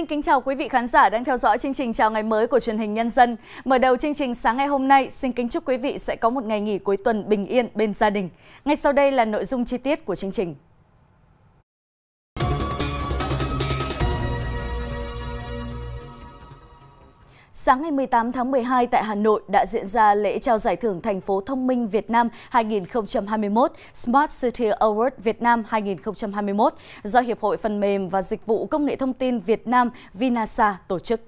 Xin kính chào quý vị khán giả đang theo dõi chương trình Chào ngày mới của truyền hình Nhân dân. Mở đầu chương trình sáng ngày hôm nay, xin kính chúc quý vị sẽ có một ngày nghỉ cuối tuần bình yên bên gia đình. Ngay sau đây là nội dung chi tiết của chương trình. Sáng ngày 18 tháng 12 tại Hà Nội đã diễn ra lễ trao giải thưởng Thành phố Thông minh Việt Nam 2021 Smart City Award Việt Nam 2021 do Hiệp hội Phần mềm và Dịch vụ Công nghệ Thông tin Việt Nam Vinasa tổ chức.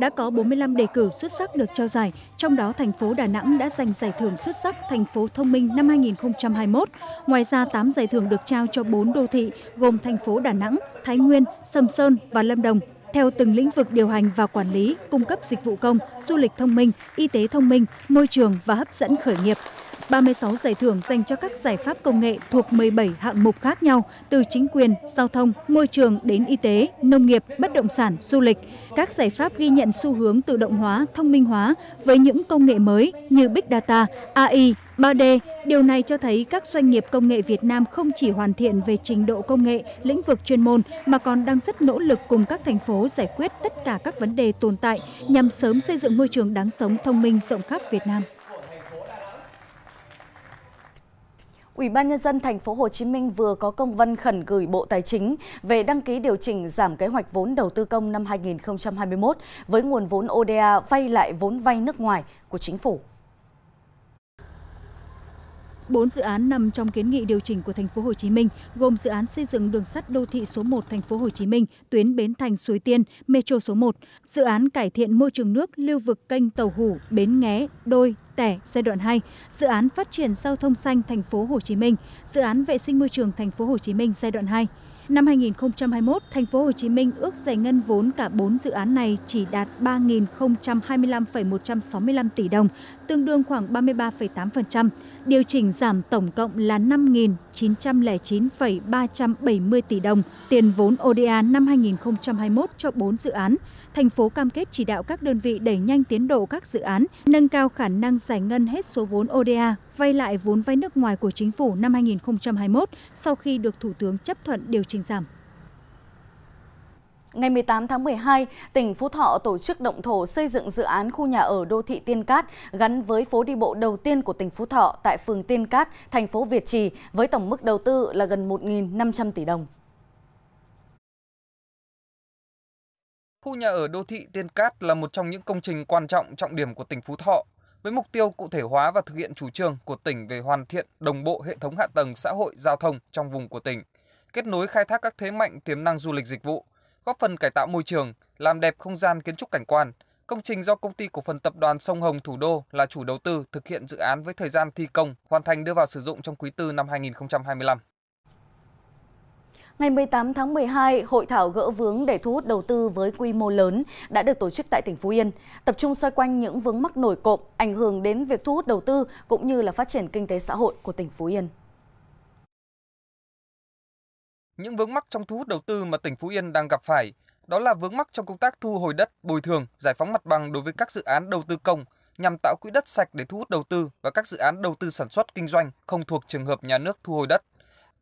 đã có bốn mươi năm đề cử xuất sắc được trao giải trong đó thành phố đà nẵng đã giành giải thưởng xuất sắc thành phố thông minh năm hai nghìn hai mươi một ngoài ra tám giải thưởng được trao cho bốn đô thị gồm thành phố đà nẵng thái nguyên sầm sơn và lâm đồng theo từng lĩnh vực điều hành và quản lý cung cấp dịch vụ công du lịch thông minh y tế thông minh môi trường và hấp dẫn khởi nghiệp ba mươi sáu giải thưởng dành cho các giải pháp công nghệ thuộc một mươi bảy hạng mục khác nhau từ chính quyền giao thông môi trường đến y tế nông nghiệp bất động sản du lịch các giải pháp ghi nhận xu hướng tự động hóa thông minh hóa với những công nghệ mới như big data ai ba d điều này cho thấy các doanh nghiệp công nghệ việt nam không chỉ hoàn thiện về trình độ công nghệ lĩnh vực chuyên môn mà còn đang rất nỗ lực cùng các thành phố giải quyết tất cả các vấn đề tồn tại nhằm sớm xây dựng môi trường đáng sống thông minh rộng khắp việt nam Ủy ban nhân dân thành phố Hồ Chí Minh vừa có công văn khẩn gửi Bộ Tài chính về đăng ký điều chỉnh giảm kế hoạch vốn đầu tư công năm 2021 với nguồn vốn ODA vay lại vốn vay nước ngoài của chính phủ bốn dự án nằm trong kiến nghị điều chỉnh của tp hcm gồm dự án xây dựng đường sắt đô thị số một tp hcm tuyến bến thành suối tiên metro số một dự án cải thiện môi trường nước lưu vực kênh tàu hủ bến nghé đôi tẻ giai đoạn hai dự án phát triển giao thông xanh tp hcm dự án vệ sinh môi trường tp hcm giai đoạn hai Năm 2021, thành phố Hồ Chí Minh ước giải ngân vốn cả 4 dự án này chỉ đạt 3.025,165 tỷ đồng, tương đương khoảng 33,8% điều chỉnh giảm tổng cộng là năm chín trăm linh chín ba trăm bảy mươi tỷ đồng tiền vốn oda năm hai nghìn hai mươi một cho bốn dự án thành phố cam kết chỉ đạo các đơn vị đẩy nhanh tiến độ các dự án nâng cao khả năng giải ngân hết số vốn oda vay lại vốn vay nước ngoài của chính phủ năm hai nghìn hai mươi một sau khi được thủ tướng chấp thuận điều chỉnh giảm ngày 18 tháng 12, tỉnh Phú Thọ tổ chức động thổ xây dựng dự án khu nhà ở đô thị Tiên Cát gắn với phố đi bộ đầu tiên của tỉnh Phú Thọ tại phường Tiên Cát, thành phố Việt Trì với tổng mức đầu tư là gần 1.500 tỷ đồng. Khu nhà ở đô thị Tiên Cát là một trong những công trình quan trọng trọng điểm của tỉnh Phú Thọ với mục tiêu cụ thể hóa và thực hiện chủ trương của tỉnh về hoàn thiện đồng bộ hệ thống hạ tầng xã hội giao thông trong vùng của tỉnh, kết nối khai thác các thế mạnh tiềm năng du lịch dịch vụ, góp phần cải tạo môi trường, làm đẹp không gian kiến trúc cảnh quan. Công trình do công ty cổ phần tập đoàn Sông Hồng Thủ đô là chủ đầu tư thực hiện dự án với thời gian thi công, hoàn thành đưa vào sử dụng trong quý tư năm 2025. Ngày 18 tháng 12, hội thảo gỡ vướng để thu hút đầu tư với quy mô lớn đã được tổ chức tại tỉnh Phú Yên, tập trung xoay quanh những vướng mắc nổi cộm ảnh hưởng đến việc thu hút đầu tư cũng như là phát triển kinh tế xã hội của tỉnh Phú Yên. Những vướng mắc trong thu hút đầu tư mà tỉnh Phú Yên đang gặp phải đó là vướng mắc trong công tác thu hồi đất, bồi thường, giải phóng mặt bằng đối với các dự án đầu tư công nhằm tạo quỹ đất sạch để thu hút đầu tư và các dự án đầu tư sản xuất kinh doanh không thuộc trường hợp nhà nước thu hồi đất.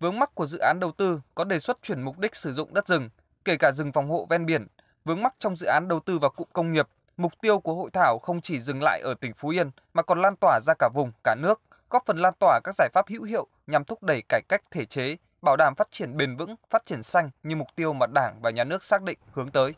Vướng mắc của dự án đầu tư có đề xuất chuyển mục đích sử dụng đất rừng, kể cả rừng phòng hộ ven biển, vướng mắc trong dự án đầu tư vào cụm công nghiệp. Mục tiêu của hội thảo không chỉ dừng lại ở tỉnh Phú Yên mà còn lan tỏa ra cả vùng, cả nước, góp phần lan tỏa các giải pháp hữu hiệu nhằm thúc đẩy cải cách thể chế, bảo đảm phát triển bền vững, phát triển xanh như mục tiêu mà Đảng và nhà nước xác định hướng tới.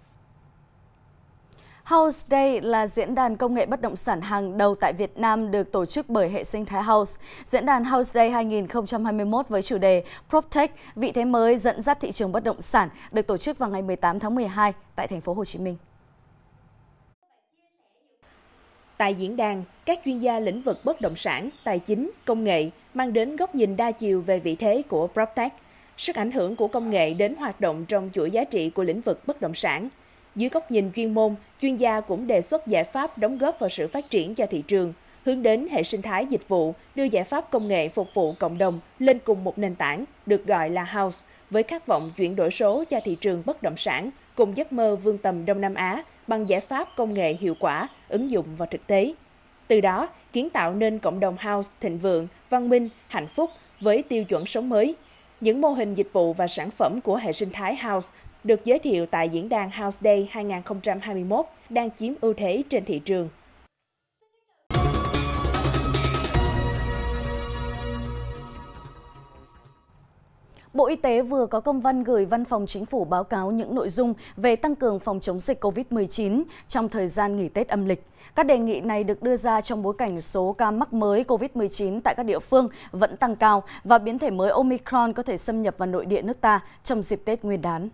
House Day là diễn đàn công nghệ bất động sản hàng đầu tại Việt Nam được tổ chức bởi hệ sinh thái House. Diễn đàn House Day 2021 với chủ đề PropTech, vị thế mới dẫn dắt thị trường bất động sản được tổ chức vào ngày 18 tháng 12 tại thành phố Hồ Chí Minh. Tại diễn đàn, các chuyên gia lĩnh vực bất động sản, tài chính, công nghệ mang đến góc nhìn đa chiều về vị thế của PropTech, sức ảnh hưởng của công nghệ đến hoạt động trong chuỗi giá trị của lĩnh vực bất động sản. Dưới góc nhìn chuyên môn, chuyên gia cũng đề xuất giải pháp đóng góp vào sự phát triển cho thị trường, hướng đến hệ sinh thái dịch vụ, đưa giải pháp công nghệ phục vụ cộng đồng lên cùng một nền tảng được gọi là House, với khát vọng chuyển đổi số cho thị trường bất động sản cùng giấc mơ vươn tầm Đông Nam Á bằng giải pháp công nghệ hiệu quả, ứng dụng vào thực tế. Từ đó, kiến tạo nên cộng đồng house thịnh vượng, văn minh, hạnh phúc với tiêu chuẩn sống mới. Những mô hình dịch vụ và sản phẩm của hệ sinh thái house được giới thiệu tại diễn đàn House Day 2021 đang chiếm ưu thế trên thị trường. Bộ Y tế vừa có công văn gửi Văn phòng Chính phủ báo cáo những nội dung về tăng cường phòng chống dịch COVID-19 trong thời gian nghỉ Tết âm lịch. Các đề nghị này được đưa ra trong bối cảnh số ca mắc mới COVID-19 tại các địa phương vẫn tăng cao và biến thể mới Omicron có thể xâm nhập vào nội địa nước ta trong dịp Tết Nguyên đán.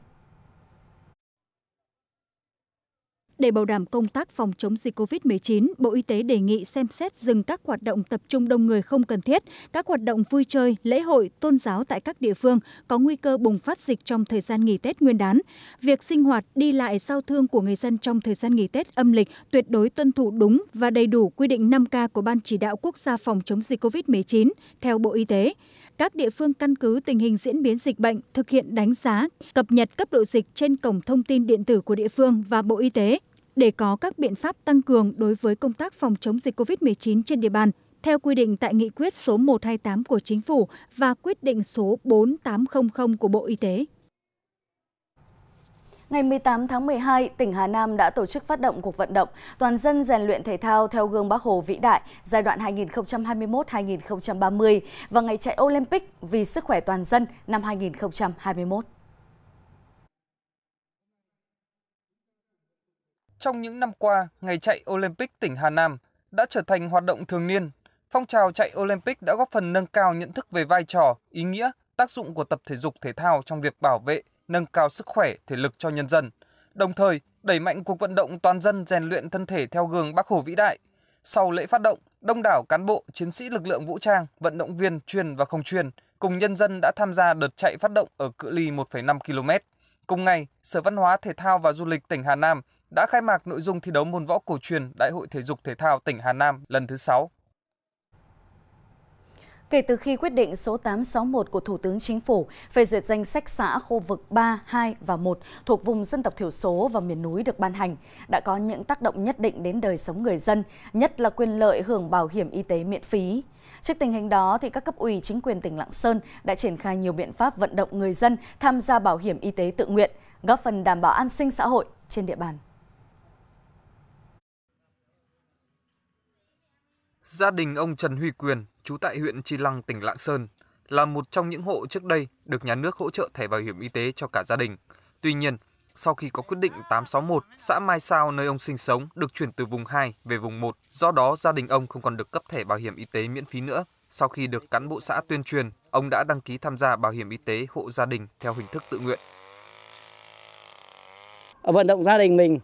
để bảo đảm công tác phòng chống dịch covid một mươi chín bộ y tế đề nghị xem xét dừng các hoạt động tập trung đông người không cần thiết các hoạt động vui chơi lễ hội tôn giáo tại các địa phương có nguy cơ bùng phát dịch trong thời gian nghỉ tết nguyên đán việc sinh hoạt đi lại giao thương của người dân trong thời gian nghỉ tết âm lịch tuyệt đối tuân thủ đúng và đầy đủ quy định năm k của ban chỉ đạo quốc gia phòng chống dịch covid 19 theo bộ y tế các địa phương căn cứ tình hình diễn biến dịch bệnh thực hiện đánh giá cập nhật cấp độ dịch trên cổng thông tin điện tử của địa phương và bộ y tế để có các biện pháp tăng cường đối với công tác phòng chống dịch covid một mươi chín trên địa bàn theo quy định tại nghị quyết số một trăm hai mươi tám của chính phủ và quyết định số bốn nghìn tám trăm linh của Bộ Y tế. Ngày 18 tháng 12, tỉnh Hà Nam đã tổ chức phát động cuộc vận động toàn dân rèn luyện thể thao theo gương Bác Hồ vĩ đại giai đoạn 2021-2030 và ngày chạy Olympic vì sức khỏe toàn dân năm 2021. Trong những năm qua, ngày chạy Olympic tỉnh Hà Nam đã trở thành hoạt động thường niên. Phong trào chạy Olympic đã góp phần nâng cao nhận thức về vai trò, ý nghĩa, tác dụng của tập thể dục thể thao trong việc bảo vệ, nâng cao sức khỏe, thể lực cho nhân dân. Đồng thời, đẩy mạnh cuộc vận động toàn dân rèn luyện thân thể theo gương Bác Hồ vĩ đại. Sau lễ phát động, đông đảo cán bộ, chiến sĩ lực lượng vũ trang, vận động viên truyền và không truyền cùng nhân dân đã tham gia đợt chạy phát động ở cự ly 1,5 km. Cùng ngày, Sở Văn hóa Thể thao và Du lịch tỉnh Hà Nam đã khai mạc nội dung thi đấu môn võ cổ truyền Đại hội Thể dục Thể thao tỉnh Hà Nam lần thứ 6. Kể từ khi quyết định số 861 của Thủ tướng Chính phủ về duyệt danh sách xã khu vực 3, 2 và 1 thuộc vùng dân tộc thiểu số và miền núi được ban hành, đã có những tác động nhất định đến đời sống người dân, nhất là quyền lợi hưởng bảo hiểm y tế miễn phí. Trước tình hình đó, thì các cấp ủy chính quyền tỉnh Lạng Sơn đã triển khai nhiều biện pháp vận động người dân tham gia bảo hiểm y tế tự nguyện, góp phần đảm bảo an sinh xã hội trên địa bàn. Gia đình ông Trần Huy Quyền, trú tại huyện Chi Lăng, tỉnh Lạng Sơn, là một trong những hộ trước đây được nhà nước hỗ trợ thẻ bảo hiểm y tế cho cả gia đình. Tuy nhiên, sau khi có quyết định 861, xã Mai Sao nơi ông sinh sống được chuyển từ vùng 2 về vùng 1, do đó gia đình ông không còn được cấp thẻ bảo hiểm y tế miễn phí nữa. Sau khi được cán bộ xã tuyên truyền, ông đã đăng ký tham gia bảo hiểm y tế hộ gia đình theo hình thức tự nguyện. Vận động gia đình mình,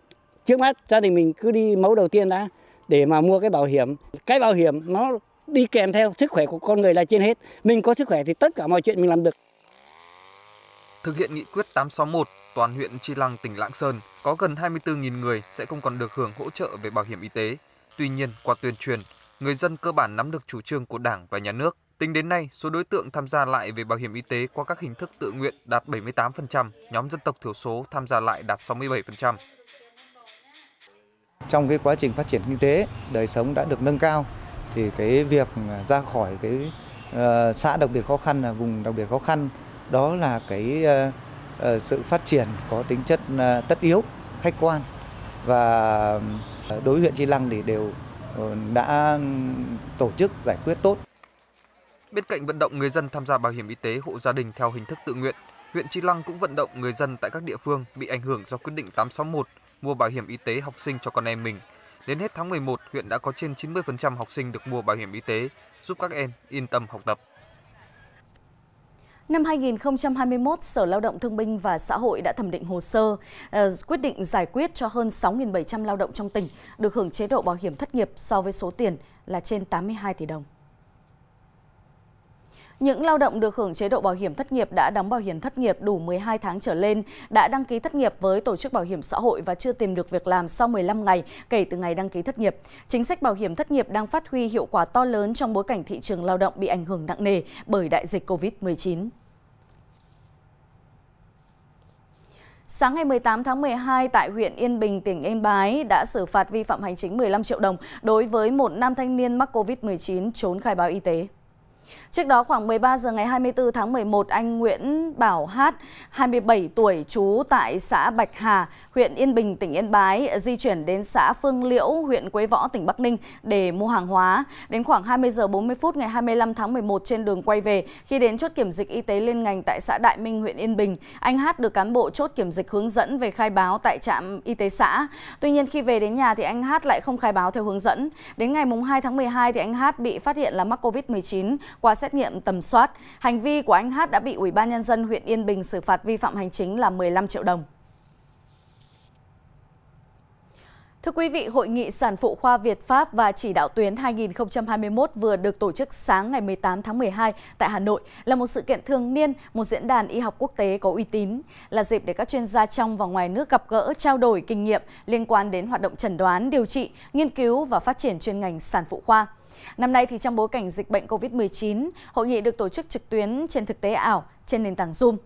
trước mắt gia đình mình cứ đi mẫu đầu tiên đã, để mà mua cái bảo hiểm. Cái bảo hiểm nó đi kèm theo sức khỏe của con người là trên hết. Mình có sức khỏe thì tất cả mọi chuyện mình làm được. Thực hiện nghị quyết 861, toàn huyện Chi Lăng, tỉnh Lạng Sơn có gần 24.000 người sẽ không còn được hưởng hỗ trợ về bảo hiểm y tế. Tuy nhiên, qua tuyên truyền, người dân cơ bản nắm được chủ trương của Đảng và Nhà nước. Tính đến nay, số đối tượng tham gia lại về bảo hiểm y tế qua các hình thức tự nguyện đạt 78%, nhóm dân tộc thiểu số tham gia lại đạt 67%. Trong cái quá trình phát triển kinh tế, đời sống đã được nâng cao thì cái việc ra khỏi cái uh, xã đặc biệt khó khăn là vùng đặc biệt khó khăn đó là cái uh, uh, sự phát triển có tính chất uh, tất yếu, khách quan và đối với huyện Chi Lăng thì đều đã tổ chức giải quyết tốt. Bên cạnh vận động người dân tham gia bảo hiểm y tế hộ gia đình theo hình thức tự nguyện, huyện Chi Lăng cũng vận động người dân tại các địa phương bị ảnh hưởng do quyết định 861 mua bảo hiểm y tế học sinh cho con em mình. Đến hết tháng 11, huyện đã có trên 90% học sinh được mua bảo hiểm y tế, giúp các em yên tâm học tập. Năm 2021, Sở Lao động Thương binh và Xã hội đã thẩm định hồ sơ ờ, quyết định giải quyết cho hơn 6.700 lao động trong tỉnh được hưởng chế độ bảo hiểm thất nghiệp so với số tiền là trên 82 tỷ đồng. Những lao động được hưởng chế độ bảo hiểm thất nghiệp đã đóng bảo hiểm thất nghiệp đủ 12 tháng trở lên, đã đăng ký thất nghiệp với Tổ chức Bảo hiểm xã hội và chưa tìm được việc làm sau 15 ngày kể từ ngày đăng ký thất nghiệp. Chính sách bảo hiểm thất nghiệp đang phát huy hiệu quả to lớn trong bối cảnh thị trường lao động bị ảnh hưởng nặng nề bởi đại dịch COVID-19. Sáng ngày 18 tháng 12 tại huyện Yên Bình, tỉnh Yên Bái đã xử phạt vi phạm hành chính 15 triệu đồng đối với một nam thanh niên mắc COVID-19 trốn khai báo y tế. Trước đó khoảng 13 giờ ngày 24 tháng 11, anh Nguyễn Bảo Hát, 27 tuổi, trú tại xã Bạch Hà, huyện Yên Bình, tỉnh Yên Bái, di chuyển đến xã Phương Liễu, huyện Quế Võ, tỉnh Bắc Ninh để mua hàng hóa. Đến khoảng 20 giờ 40 phút ngày 25 tháng 11 trên đường quay về, khi đến chốt kiểm dịch y tế liên ngành tại xã Đại Minh, huyện Yên Bình, anh Hát được cán bộ chốt kiểm dịch hướng dẫn về khai báo tại trạm y tế xã. Tuy nhiên khi về đến nhà thì anh Hát lại không khai báo theo hướng dẫn. Đến ngày 2 tháng 12 thì anh Hát bị phát hiện là mắc COVID-19 qua xét xét nghiệm tầm soát. Hành vi của anh Hát đã bị Ủy ban nhân dân huyện Yên Bình xử phạt vi phạm hành chính là 15 triệu đồng. Thưa quý vị, Hội nghị Sản phụ khoa Việt Pháp và chỉ đạo tuyến 2021 vừa được tổ chức sáng ngày 18 tháng 12 tại Hà Nội là một sự kiện thường niên, một diễn đàn y học quốc tế có uy tín, là dịp để các chuyên gia trong và ngoài nước gặp gỡ, trao đổi kinh nghiệm liên quan đến hoạt động chẩn đoán, điều trị, nghiên cứu và phát triển chuyên ngành sản phụ khoa. Năm nay thì trong bối cảnh dịch bệnh COVID-19, hội nghị được tổ chức trực tuyến trên thực tế ảo trên nền tảng Zoom.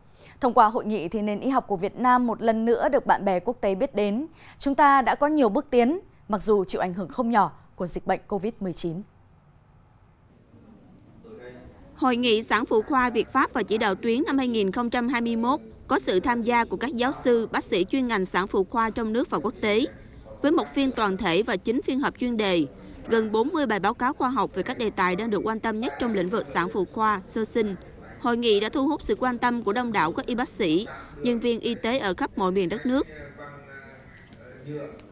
Thông qua hội nghị thì nền y học của Việt Nam một lần nữa được bạn bè quốc tế biết đến. Chúng ta đã có nhiều bước tiến, mặc dù chịu ảnh hưởng không nhỏ của dịch bệnh COVID-19. Hội nghị sản phụ khoa Việt Pháp và chỉ đạo tuyến năm 2021 có sự tham gia của các giáo sư, bác sĩ chuyên ngành sản phụ khoa trong nước và quốc tế, với một phiên toàn thể và chín phiên họp chuyên đề, Gần 40 bài báo cáo khoa học về các đề tài đang được quan tâm nhất trong lĩnh vực sản phụ khoa, sơ sinh. Hội nghị đã thu hút sự quan tâm của đông đảo các y bác sĩ, nhân viên y tế ở khắp mọi miền đất nước.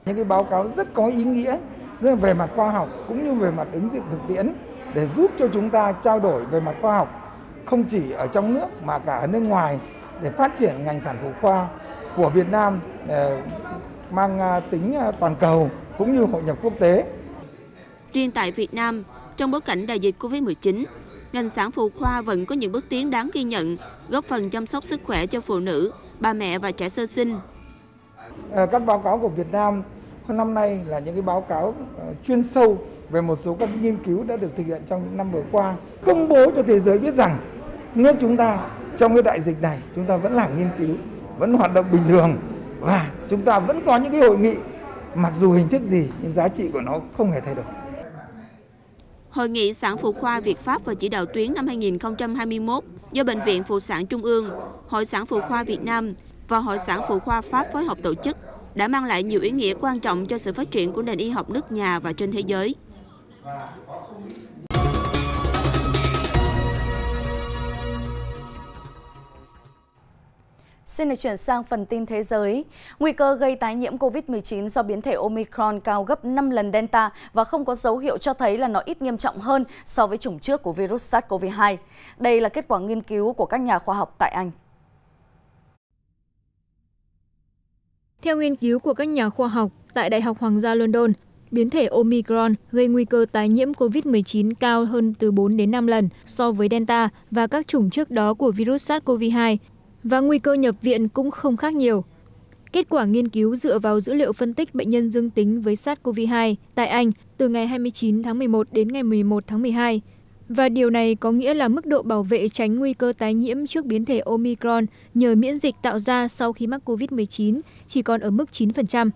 Những cái báo cáo rất có ý nghĩa rất về mặt khoa học cũng như về mặt ứng dụng thực tiễn để giúp cho chúng ta trao đổi về mặt khoa học không chỉ ở trong nước mà cả ở nước ngoài để phát triển ngành sản phụ khoa của Việt Nam ờ, mang ờ, tính ờ, toàn cầu cũng như hội nhập quốc tế. Riêng tại Việt Nam, trong bối cảnh đại dịch COVID-19, ngành sản phụ khoa vẫn có những bước tiến đáng ghi nhận, góp phần chăm sóc sức khỏe cho phụ nữ, bà mẹ và trẻ sơ sinh. À, các báo cáo của Việt Nam năm nay là những cái báo cáo ờ, chuyên sâu về một số các nghiên cứu đã được thực hiện trong những năm vừa qua, công bố cho thế giới biết rằng nước chúng ta trong cái đại dịch này chúng ta vẫn làm nghiên cứu, vẫn hoạt động bình thường và chúng ta vẫn có những cái hội nghị mặc dù hình thức gì nhưng giá trị của nó không hề thay đổi. Hội nghị sản phụ khoa Việt Pháp và chỉ đạo tuyến năm 2021 do Bệnh viện Phụ sản Trung ương, Hội sản phụ khoa Việt Nam và Hội sản phụ khoa Pháp phối hợp tổ chức đã mang lại nhiều ý nghĩa quan trọng cho sự phát triển của nền y học nước nhà và trên thế giới. Xin được chuyển sang phần tin thế giới. Nguy cơ gây tái nhiễm COVID-19 do biến thể Omicron cao gấp 5 lần Delta và không có dấu hiệu cho thấy là nó ít nghiêm trọng hơn so với chủng trước của virus SARS-CoV-2. Đây là kết quả nghiên cứu của các nhà khoa học tại Anh. Theo nghiên cứu của các nhà khoa học tại Đại học Hoàng gia London, biến thể Omicron gây nguy cơ tái nhiễm COVID-19 cao hơn từ 4 đến 5 lần so với Delta và các chủng trước đó của virus SARS-CoV-2 và nguy cơ nhập viện cũng không khác nhiều. Kết quả nghiên cứu dựa vào dữ liệu phân tích bệnh nhân dương tính với SARS-CoV-2 tại Anh từ ngày 29 tháng 11 đến ngày 11 tháng 12. Và điều này có nghĩa là mức độ bảo vệ tránh nguy cơ tái nhiễm trước biến thể Omicron nhờ miễn dịch tạo ra sau khi mắc COVID-19 chỉ còn ở mức 9%.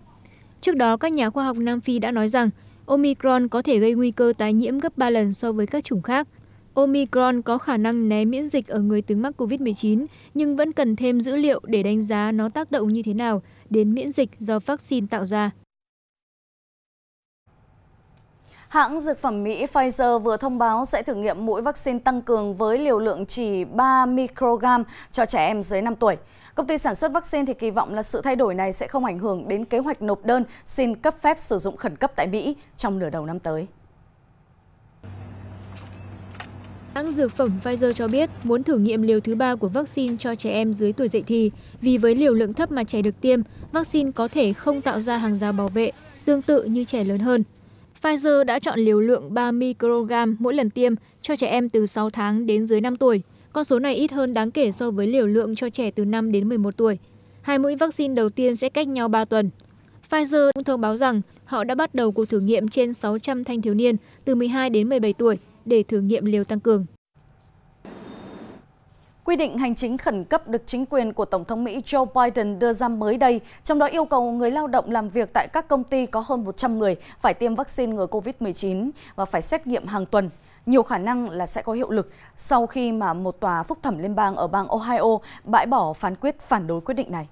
Trước đó, các nhà khoa học Nam Phi đã nói rằng Omicron có thể gây nguy cơ tái nhiễm gấp 3 lần so với các chủng khác Omicron có khả năng né miễn dịch ở người từng mắc COVID-19, nhưng vẫn cần thêm dữ liệu để đánh giá nó tác động như thế nào đến miễn dịch do vaccine tạo ra. Hãng dược phẩm Mỹ Pfizer vừa thông báo sẽ thử nghiệm mũi vaccine tăng cường với liều lượng chỉ 3 microgram cho trẻ em dưới 5 tuổi. Công ty sản xuất vaccine thì kỳ vọng là sự thay đổi này sẽ không ảnh hưởng đến kế hoạch nộp đơn xin cấp phép sử dụng khẩn cấp tại Mỹ trong nửa đầu năm tới. Hãng dược phẩm Pfizer cho biết muốn thử nghiệm liều thứ ba của vaccine cho trẻ em dưới tuổi dậy thì, vì với liều lượng thấp mà trẻ được tiêm, vaccine có thể không tạo ra hàng rào bảo vệ, tương tự như trẻ lớn hơn. Pfizer đã chọn liều lượng 3 microgram mỗi lần tiêm cho trẻ em từ 6 tháng đến dưới 5 tuổi. Con số này ít hơn đáng kể so với liều lượng cho trẻ từ 5 đến 11 tuổi. Hai mũi vaccine đầu tiên sẽ cách nhau 3 tuần. Pfizer cũng thông báo rằng họ đã bắt đầu cuộc thử nghiệm trên 600 thanh thiếu niên từ 12 đến 17 tuổi để thử nghiệm liều tăng cường. Quy định hành chính khẩn cấp được chính quyền của Tổng thống Mỹ Joe Biden đưa ra mới đây, trong đó yêu cầu người lao động làm việc tại các công ty có hơn 100 người phải tiêm vaccine ngừa COVID-19 và phải xét nghiệm hàng tuần. Nhiều khả năng là sẽ có hiệu lực sau khi mà một tòa phúc thẩm liên bang ở bang Ohio bãi bỏ phán quyết phản đối quyết định này.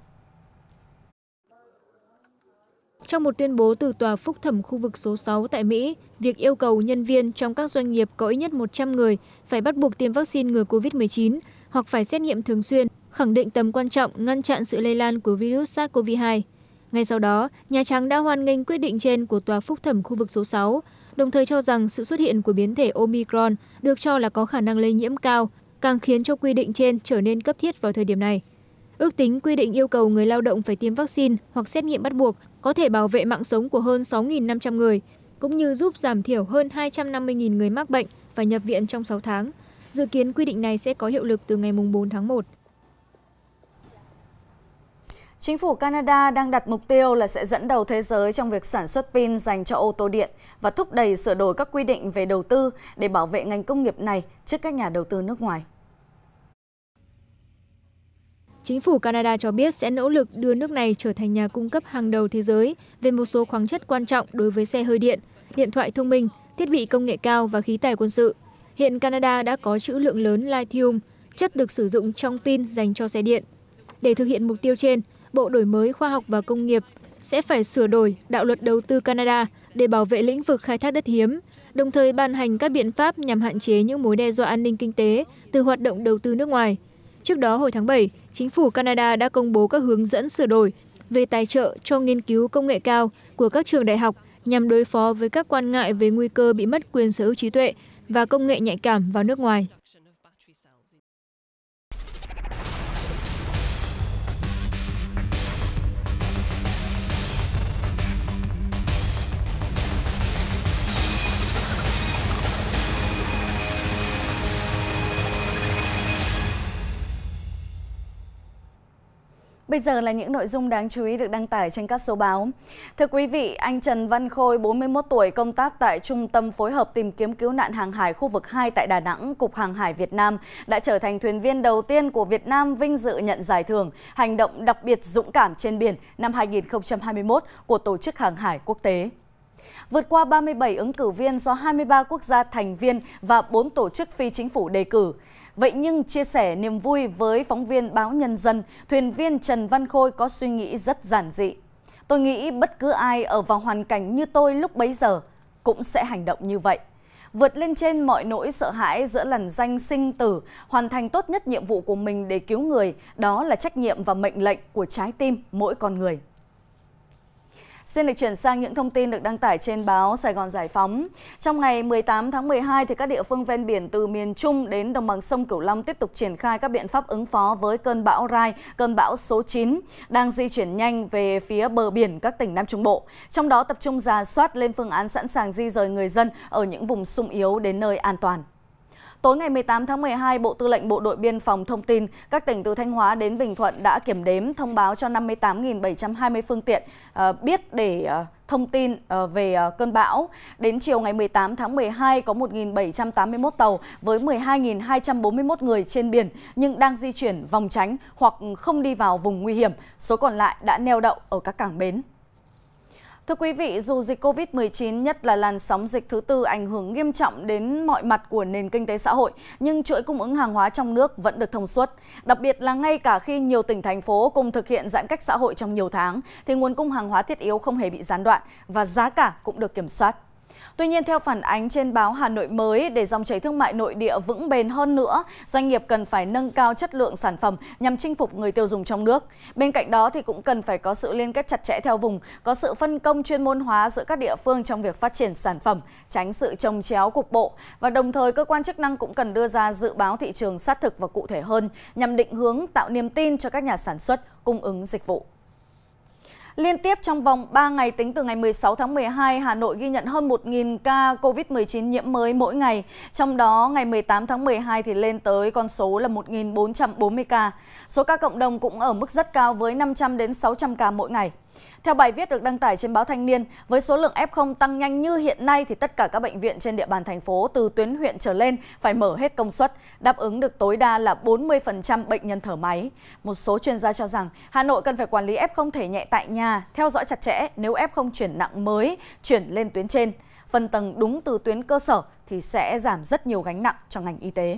Trong một tuyên bố từ tòa phúc thẩm khu vực số 6 tại Mỹ, việc yêu cầu nhân viên trong các doanh nghiệp có ít nhất 100 người phải bắt buộc tiêm vaccine ngừa COVID-19 hoặc phải xét nghiệm thường xuyên, khẳng định tầm quan trọng ngăn chặn sự lây lan của virus SARS-CoV-2. Ngay sau đó, Nhà Trắng đã hoan nghênh quyết định trên của tòa phúc thẩm khu vực số 6, đồng thời cho rằng sự xuất hiện của biến thể Omicron được cho là có khả năng lây nhiễm cao, càng khiến cho quy định trên trở nên cấp thiết vào thời điểm này. Ước tính quy định yêu cầu người lao động phải tiêm vaccine hoặc xét nghiệm bắt buộc có thể bảo vệ mạng sống của hơn 6.500 người, cũng như giúp giảm thiểu hơn 250.000 người mắc bệnh và nhập viện trong 6 tháng. Dự kiến quy định này sẽ có hiệu lực từ ngày 4 tháng 1. Chính phủ Canada đang đặt mục tiêu là sẽ dẫn đầu thế giới trong việc sản xuất pin dành cho ô tô điện và thúc đẩy sửa đổi các quy định về đầu tư để bảo vệ ngành công nghiệp này trước các nhà đầu tư nước ngoài. Chính phủ Canada cho biết sẽ nỗ lực đưa nước này trở thành nhà cung cấp hàng đầu thế giới về một số khoáng chất quan trọng đối với xe hơi điện, điện thoại thông minh, thiết bị công nghệ cao và khí tài quân sự. Hiện Canada đã có trữ lượng lớn lithium, chất được sử dụng trong pin dành cho xe điện. Để thực hiện mục tiêu trên, Bộ Đổi mới Khoa học và Công nghiệp sẽ phải sửa đổi đạo luật đầu tư Canada để bảo vệ lĩnh vực khai thác đất hiếm, đồng thời ban hành các biện pháp nhằm hạn chế những mối đe dọa an ninh kinh tế từ hoạt động đầu tư nước ngoài – Trước đó hồi tháng 7, chính phủ Canada đã công bố các hướng dẫn sửa đổi về tài trợ cho nghiên cứu công nghệ cao của các trường đại học nhằm đối phó với các quan ngại về nguy cơ bị mất quyền sở hữu trí tuệ và công nghệ nhạy cảm vào nước ngoài Bây giờ là những nội dung đáng chú ý được đăng tải trên các số báo. Thưa quý vị, anh Trần Văn Khôi, 41 tuổi, công tác tại Trung tâm Phối hợp Tìm kiếm Cứu nạn Hàng hải khu vực 2 tại Đà Nẵng, Cục Hàng hải Việt Nam, đã trở thành thuyền viên đầu tiên của Việt Nam vinh dự nhận giải thưởng Hành động đặc biệt dũng cảm trên biển năm 2021 của Tổ chức Hàng hải Quốc tế vượt qua 37 ứng cử viên do 23 quốc gia thành viên và 4 tổ chức phi chính phủ đề cử. Vậy nhưng chia sẻ niềm vui với phóng viên báo Nhân dân, thuyền viên Trần Văn Khôi có suy nghĩ rất giản dị. Tôi nghĩ bất cứ ai ở vào hoàn cảnh như tôi lúc bấy giờ cũng sẽ hành động như vậy. Vượt lên trên mọi nỗi sợ hãi giữa làn danh sinh tử, hoàn thành tốt nhất nhiệm vụ của mình để cứu người, đó là trách nhiệm và mệnh lệnh của trái tim mỗi con người. Xin được chuyển sang những thông tin được đăng tải trên báo Sài Gòn Giải Phóng. Trong ngày 18 tháng 12, thì các địa phương ven biển từ miền Trung đến đồng bằng sông Cửu Long tiếp tục triển khai các biện pháp ứng phó với cơn bão Rai, cơn bão số 9, đang di chuyển nhanh về phía bờ biển các tỉnh Nam Trung Bộ. Trong đó tập trung ra soát lên phương án sẵn sàng di rời người dân ở những vùng sung yếu đến nơi an toàn. Tối ngày 18 tháng 12, Bộ Tư lệnh Bộ đội Biên phòng thông tin các tỉnh từ Thanh Hóa đến Bình Thuận đã kiểm đếm thông báo cho 58.720 phương tiện ờ, biết để ờ, thông tin ờ, về cơn bão. Đến chiều ngày 18 tháng 12 có 1.781 tàu với 12.241 người trên biển nhưng đang di chuyển vòng tránh hoặc không đi vào vùng nguy hiểm. Số còn lại đã neo đậu ở các cảng bến. Thưa quý vị, dù dịch COVID-19 nhất là làn sóng dịch thứ tư ảnh hưởng nghiêm trọng đến mọi mặt của nền kinh tế xã hội, nhưng chuỗi cung ứng hàng hóa trong nước vẫn được thông suốt. Đặc biệt là ngay cả khi nhiều tỉnh thành phố cùng thực hiện giãn cách xã hội trong nhiều tháng, thì nguồn cung hàng hóa thiết yếu không hề bị gián đoạn và giá cả cũng được kiểm soát. Tuy nhiên, theo phản ánh trên báo Hà Nội mới, để dòng chảy thương mại nội địa vững bền hơn nữa, doanh nghiệp cần phải nâng cao chất lượng sản phẩm nhằm chinh phục người tiêu dùng trong nước. Bên cạnh đó thì cũng cần phải có sự liên kết chặt chẽ theo vùng, có sự phân công chuyên môn hóa giữa các địa phương trong việc phát triển sản phẩm, tránh sự trồng chéo cục bộ và đồng thời cơ quan chức năng cũng cần đưa ra dự báo thị trường sát thực và cụ thể hơn nhằm định hướng tạo niềm tin cho các nhà sản xuất cung ứng dịch vụ. Liên tiếp trong vòng 3 ngày tính từ ngày 16 tháng 12, Hà Nội ghi nhận hơn 1.000 ca COVID-19 nhiễm mới mỗi ngày, trong đó ngày 18 tháng 12 thì lên tới con số là 1.440 ca. Số ca cộng đồng cũng ở mức rất cao với 500 đến 600 ca mỗi ngày. Theo bài viết được đăng tải trên báo Thanh niên, với số lượng F0 tăng nhanh như hiện nay thì tất cả các bệnh viện trên địa bàn thành phố từ tuyến huyện trở lên phải mở hết công suất, đáp ứng được tối đa là 40% bệnh nhân thở máy. Một số chuyên gia cho rằng Hà Nội cần phải quản lý F0 thể nhẹ tại nhà, theo dõi chặt chẽ nếu F0 chuyển nặng mới, chuyển lên tuyến trên. Phân tầng đúng từ tuyến cơ sở thì sẽ giảm rất nhiều gánh nặng cho ngành y tế.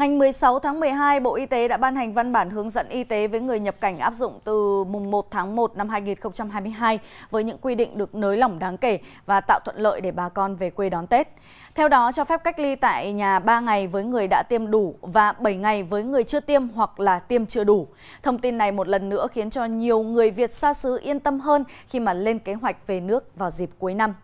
Ngày 16 tháng 12, Bộ Y tế đã ban hành văn bản hướng dẫn y tế với người nhập cảnh áp dụng từ mùng 1 tháng 1 năm 2022 với những quy định được nới lỏng đáng kể và tạo thuận lợi để bà con về quê đón Tết. Theo đó, cho phép cách ly tại nhà ba ngày với người đã tiêm đủ và bảy ngày với người chưa tiêm hoặc là tiêm chưa đủ. Thông tin này một lần nữa khiến cho nhiều người Việt xa xứ yên tâm hơn khi mà lên kế hoạch về nước vào dịp cuối năm.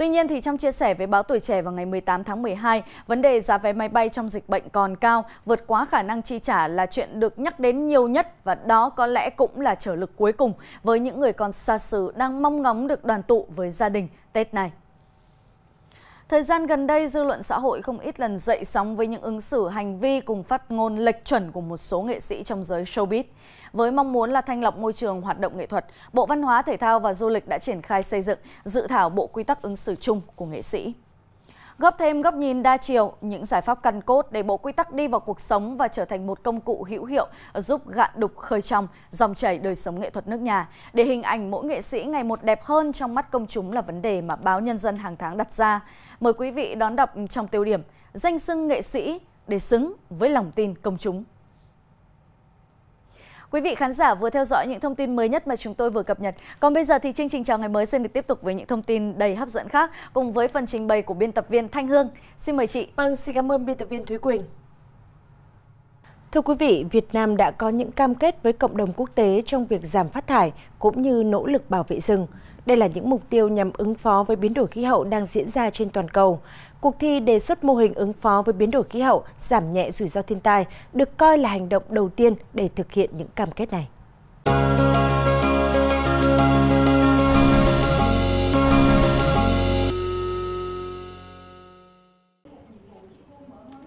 Tuy nhiên thì trong chia sẻ với báo Tuổi trẻ vào ngày 18 tháng 12, vấn đề giá vé máy bay trong dịch bệnh còn cao, vượt quá khả năng chi trả là chuyện được nhắc đến nhiều nhất và đó có lẽ cũng là trở lực cuối cùng với những người còn xa xứ đang mong ngóng được đoàn tụ với gia đình Tết này. Thời gian gần đây, dư luận xã hội không ít lần dậy sóng với những ứng xử hành vi cùng phát ngôn lệch chuẩn của một số nghệ sĩ trong giới showbiz. Với mong muốn là thanh lọc môi trường hoạt động nghệ thuật, Bộ Văn hóa, Thể thao và Du lịch đã triển khai xây dựng dự thảo Bộ Quy tắc ứng xử chung của nghệ sĩ góp thêm góc nhìn đa chiều, những giải pháp căn cốt để bộ quy tắc đi vào cuộc sống và trở thành một công cụ hữu hiệu giúp gạn đục khơi trong dòng chảy đời sống nghệ thuật nước nhà. Để hình ảnh mỗi nghệ sĩ ngày một đẹp hơn trong mắt công chúng là vấn đề mà báo Nhân dân hàng tháng đặt ra. Mời quý vị đón đọc trong tiêu điểm Danh sưng nghệ sĩ để xứng với lòng tin công chúng. Quý vị khán giả vừa theo dõi những thông tin mới nhất mà chúng tôi vừa cập nhật. Còn bây giờ thì chương trình chào ngày mới xin được tiếp tục với những thông tin đầy hấp dẫn khác cùng với phần trình bày của biên tập viên Thanh Hương. Xin mời chị. Vâng, xin cảm ơn biên tập viên Thúy Quỳnh. Thưa quý vị, Việt Nam đã có những cam kết với cộng đồng quốc tế trong việc giảm phát thải cũng như nỗ lực bảo vệ rừng. Đây là những mục tiêu nhằm ứng phó với biến đổi khí hậu đang diễn ra trên toàn cầu. Cuộc thi đề xuất mô hình ứng phó với biến đổi khí hậu, giảm nhẹ rủi ro thiên tai được coi là hành động đầu tiên để thực hiện những cam kết này.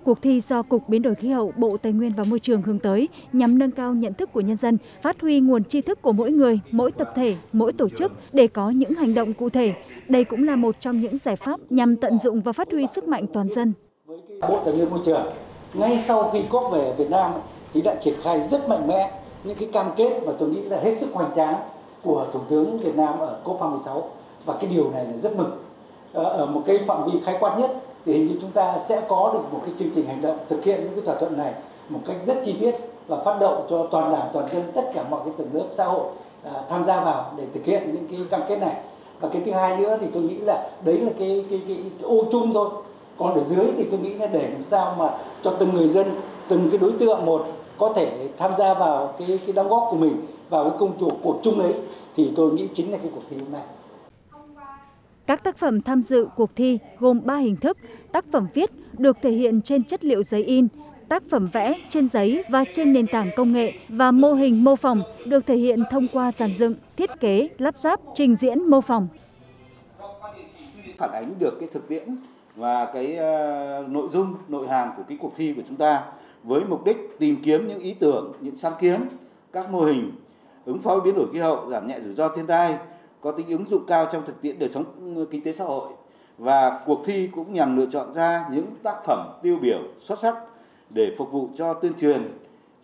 Cuộc thi do Cục Biến đổi Khí hậu, Bộ Tài nguyên và Môi trường hướng tới nhằm nâng cao nhận thức của nhân dân, phát huy nguồn tri thức của mỗi người, mỗi tập thể, mỗi tổ chức để có những hành động cụ thể, đây cũng là một trong những giải pháp nhằm tận dụng và phát huy sức mạnh toàn dân. Bộ Tài nguyên Môi trường ngay sau khi COP về Việt Nam thì đã triển khai rất mạnh mẽ những cái cam kết mà tôi nghĩ là hết sức hoành tráng của Thủ tướng Việt Nam ở COP 26 và cái điều này là rất mừng. Ờ, ở một cái phạm vi khái quát nhất thì hình như chúng ta sẽ có được một cái chương trình hành động thực hiện những cái thỏa thuận này một cách rất chi tiết và phát động cho toàn đảng, toàn dân, tất cả mọi cái tầng lớp xã hội à, tham gia vào để thực hiện những cái cam kết này và cái thứ hai nữa thì tôi nghĩ là đấy là cái cái cái, cái ô chung thôi còn ở dưới thì tôi nghĩ là để làm sao mà cho từng người dân từng cái đối tượng một có thể tham gia vào cái cái đóng góp của mình vào cái công cuộc cuộc chung ấy thì tôi nghĩ chính là cái cuộc thi hôm nay các tác phẩm tham dự cuộc thi gồm 3 hình thức, tác phẩm viết được thể hiện trên chất liệu giấy in, tác phẩm vẽ trên giấy và trên nền tảng công nghệ và mô hình mô phỏng được thể hiện thông qua giàn dựng, thiết kế, lắp ráp, trình diễn mô phỏng. Phản ánh được cái thực tiễn và cái ờ, nội dung, nội hàm của cái cuộc thi của chúng ta với mục đích tìm kiếm những ý tưởng, những sáng kiến, các mô hình ứng phó biến đổi khí hậu, giảm nhẹ rủi ro thiên tai có tính ứng dụng cao trong thực tiễn đời sống ừ, kinh tế xã hội và cuộc thi cũng nhằm lựa chọn ra những tác phẩm tiêu biểu xuất sắc để phục vụ cho tuyên truyền,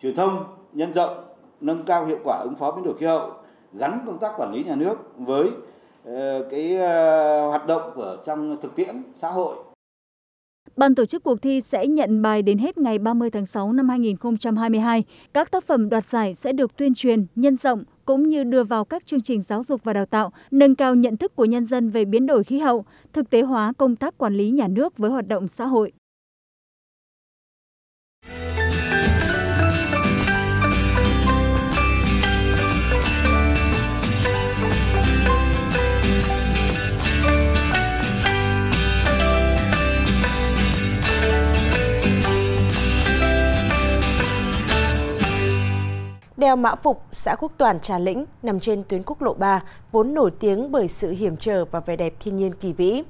truyền thông, nhân rộng, nâng cao hiệu quả ứng phó biến đổi khí hậu, gắn công tác quản lý nhà nước với ờ, cái ờ, hoạt động ở trong thực tiễn xã hội. Ban tổ chức cuộc thi sẽ nhận bài đến hết ngày 30 tháng 6 năm 2022. Các tác phẩm đoạt giải sẽ được tuyên truyền, nhân rộng cũng như đưa vào các chương trình giáo dục và đào tạo, nâng cao nhận thức của nhân dân về biến đổi khí hậu, thực tế hóa công tác quản lý nhà nước với hoạt động xã hội. Đèo Mã Phục, xã Quốc Toàn, Trà Lĩnh nằm trên tuyến quốc lộ 3, vốn nổi tiếng bởi sự hiểm trở và vẻ đẹp thiên nhiên kỳ vĩ.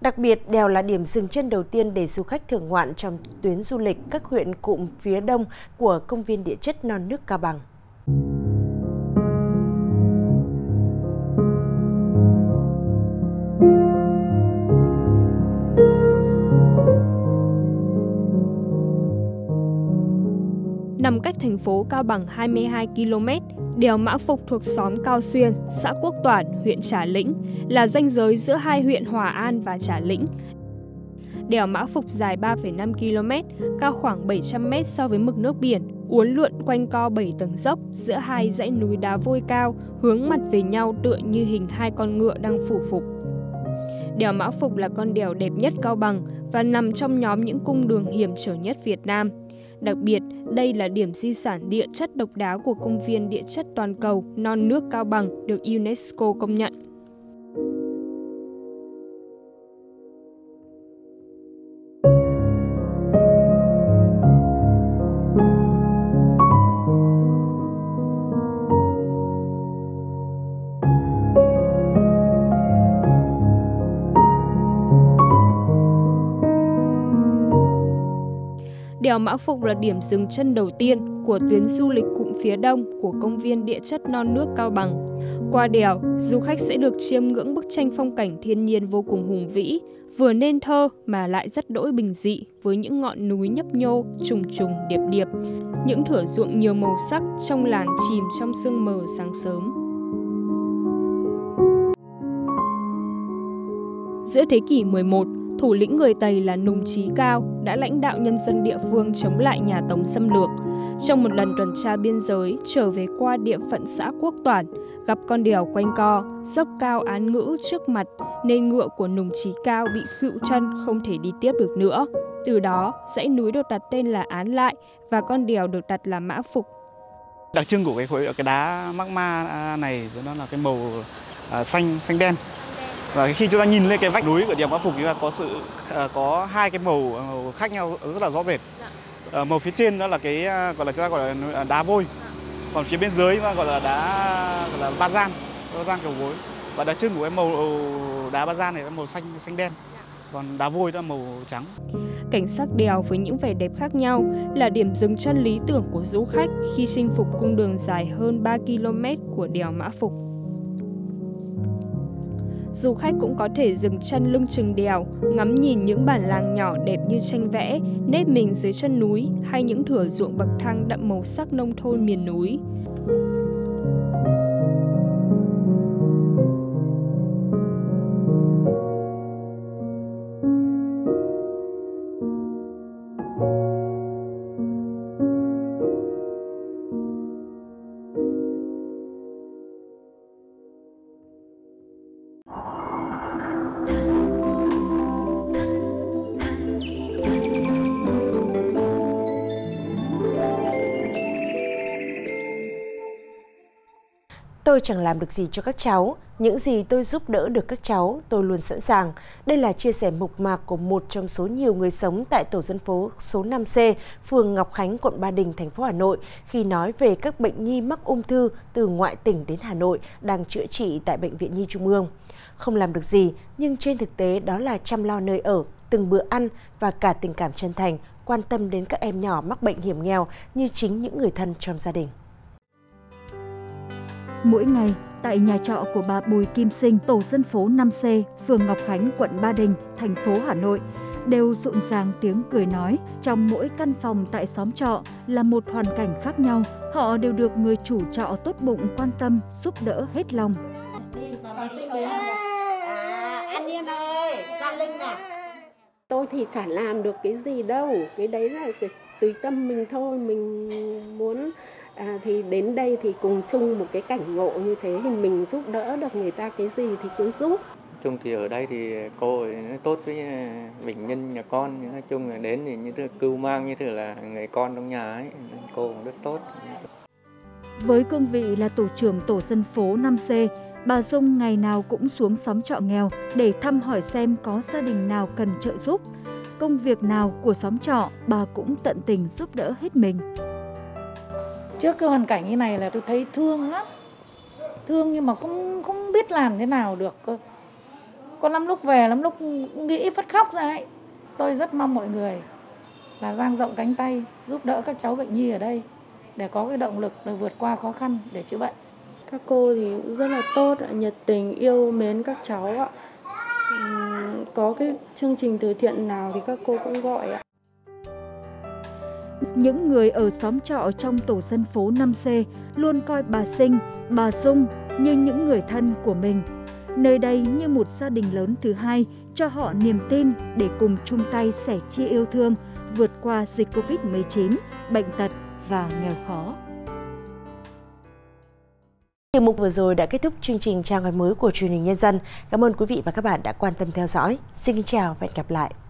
Đặc biệt, đèo là điểm dừng chân đầu tiên để du khách thưởng ngoạn trong tuyến du lịch các huyện cụm phía đông của công viên địa chất non nước Cao Bằng. nằm cách thành phố Cao Bằng 22 km, đèo Mã Phục thuộc xóm Cao Xuyên, xã Quốc Toản, huyện Trà Lĩnh, là ranh giới giữa hai huyện Hòa An và Trà Lĩnh. Đèo Mã Phục dài 3,5 km, cao khoảng 700 m so với mực nước biển, uốn lượn quanh co 7 tầng dốc giữa hai dãy núi đá vôi cao, hướng mặt về nhau tựa như hình hai con ngựa đang phủ phục. Đèo Mã Phục là con đèo đẹp nhất Cao Bằng và nằm trong nhóm những cung đường hiểm trở nhất Việt Nam – Đặc biệt, đây là điểm di sản địa chất độc đáo của công viên địa chất toàn cầu non nước Cao Bằng được UNESCO công nhận. Đèo Mã Phục là điểm dừng chân đầu tiên của tuyến du lịch cụm phía đông của công viên địa chất non nước Cao Bằng. Qua đèo, du khách sẽ được chiêm ngưỡng bức tranh phong cảnh thiên nhiên vô cùng hùng vĩ, vừa nên thơ mà lại rất đỗi bình dị với những ngọn núi nhấp nhô, trùng trùng điệp điệp, những thửa ruộng nhiều màu sắc trong làng chìm trong sương mờ sáng sớm. Giữa thế kỷ 11, thủ lĩnh người Tây là Nùng Chí Cao đã lãnh đạo nhân dân địa phương chống lại nhà Tống xâm lược. Trong một lần tuần tra biên giới, trở về qua địa phận xã Quốc Toản, gặp con đèo quanh co, dốc cao án ngữ trước mặt nên ngựa của Nùng Chí Cao bị khựu chân không thể đi tiếp được nữa. Từ đó, dãy núi được đặt tên là Án Lại và con đèo được đặt là Mã Phục. Đặc trưng của cái khối cái đá magma này nó là cái màu à, xanh xanh đen và khi chúng ta nhìn lên cái vách núi của điểm mã phục chúng ta có sự à, có hai cái màu, à, màu khác nhau rất là rõ rệt dạ. Ờ, màu phía trên đó là cái à, gọi là chúng ta gọi là đá vôi dạ. còn phía bên dưới mà gọi là đá gọi là ba gian ba gian kiểu gối và đá chân của cái màu đá ba gian này là màu xanh xanh đen dạ. còn đá vôi đó màu trắng cảnh sắc đèo với những vẻ đẹp khác nhau là điểm dừng chân lý tưởng của du khách khi chinh phục cung đường dài hơn 3 km của đèo Mã Phục du khách cũng có thể dừng chân lưng chừng đèo, ngắm nhìn những bản làng nhỏ đẹp như tranh vẽ, nếp mình dưới chân núi hay những thửa ruộng bậc thang đậm màu sắc nông thôn miền núi. Tôi chẳng làm được gì cho các cháu, những gì tôi giúp đỡ được các cháu, tôi luôn sẵn sàng. Đây là chia sẻ mộc mạc của một trong số nhiều người sống tại tổ dân phố số 5C, phường Ngọc Khánh, quận Ba Đình, thành phố Hà Nội khi nói về các bệnh nhi mắc ung thư từ ngoại tỉnh đến Hà Nội đang chữa trị tại Bệnh viện Nhi Trung ương. Không làm được gì, nhưng trên thực tế đó là chăm lo nơi ở, từng bữa ăn và cả tình cảm chân thành, quan tâm đến các em nhỏ mắc bệnh hiểm nghèo như chính những người thân trong gia đình. Mỗi ngày, tại nhà trọ của bà Bùi Kim Sinh, tổ dân phố 5C, phường Ngọc Khánh, quận Ba Đình, thành phố Hà Nội, đều rộn ràng tiếng cười nói. Trong mỗi căn phòng tại xóm trọ là một hoàn cảnh khác nhau, họ đều được người chủ trọ tốt bụng quan tâm, giúp đỡ hết lòng gia linh này tôi thì chả làm được cái gì đâu cái đấy là cái tùy tâm mình thôi mình muốn à, thì đến đây thì cùng chung một cái cảnh ngộ như thế thì mình giúp đỡ được người ta cái gì thì cứ giúp chung thì ở đây thì cô nó tốt với à, bệnh nhân nhà con nói chung là đến thì như thế cưu mang như thế là người con trong nhà ấy cô cũng rất tốt với cương vị là tổ trưởng tổ dân phố 5C bà Dung ngày nào cũng xuống xóm trọ nghèo để thăm hỏi xem có gia đình nào cần trợ giúp. Công việc nào của xóm trọ, bà cũng tận tình giúp đỡ hết mình. Trước cái hoàn cảnh như này là tôi thấy thương lắm. Thương nhưng mà không không biết làm thế nào được cơ. Có lắm lúc về, lắm lúc nghĩ phát khóc ra ấy. Tôi rất mong mọi người là dang rộng cánh tay giúp đỡ các cháu bệnh nhi ở đây để có cái động lực để vượt qua khó khăn để chữa bệnh các cô thì cũng rất là tốt nhiệt tình yêu mến các cháu ạ có cái chương trình từ thiện nào thì các cô cũng gọi ạ những người ở xóm trọ trong tổ dân phố 5C luôn coi bà Sinh, bà Dung như những người thân của mình. Nơi đây như một gia đình lớn thứ hai cho họ niềm tin để cùng chung tay sẻ chia yêu thương, vượt qua dịch Covid-19, bệnh tật và nghèo khó. Tiểu mục vừa rồi đã kết thúc chương trình chào ngày mới của truyền hình nhân dân. Cảm ơn quý vị và các bạn đã quan tâm theo dõi. Xin chào và hẹn gặp lại.